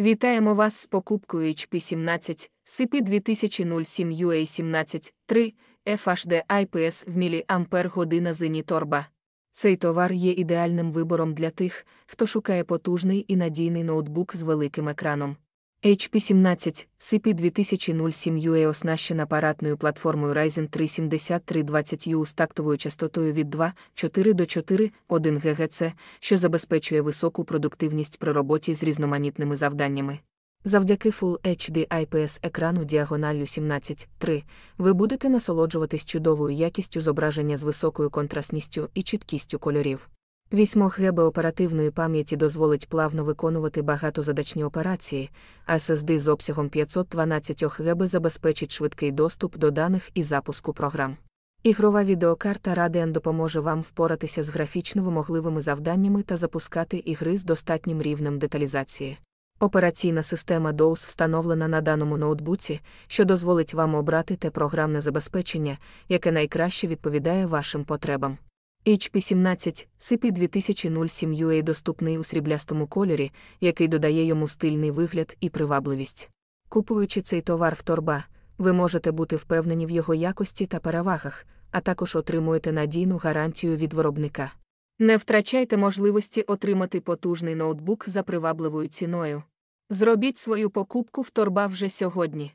Вітаємо вас з покупкою HP 17 SIP 2007 ua 17 3 FHD IPS в міліампер година Зеніторба. Цей товар є ідеальним вибором для тих, хто шукає потужний і надійний ноутбук з великим екраном. HP17 cp 2007 ua оснащена апаратною платформою Ryzen 3 7320U з тактовою частотою від 2,4 до 4,1 ГГц, що забезпечує високу продуктивність при роботі з різноманітними завданнями. Завдяки Full HD IPS екрану діагональю 17.3 ви будете насолоджуватись чудовою якістю зображення з високою контрастністю і чіткістю кольорів. 8 ГБ оперативної пам'яті дозволить плавно виконувати багатозадачні операції, а SSD з обсягом 512 ГБ забезпечить швидкий доступ до даних і запуску програм. Ігрова відеокарта Radeon допоможе вам впоратися з графічно вимогливими завданнями та запускати ігри з достатнім рівнем деталізації. Операційна система DOS встановлена на даному ноутбуці, що дозволить вам обрати те програмне забезпечення, яке найкраще відповідає вашим потребам. HP17 Сипі 2007 UA доступний у сріблястому кольорі, який додає йому стильний вигляд і привабливість. Купуючи цей товар в торба, ви можете бути впевнені в його якості та перевагах, а також отримуєте надійну гарантію від виробника. Не втрачайте можливості отримати потужний ноутбук за привабливою ціною. Зробіть свою покупку в торба вже сьогодні.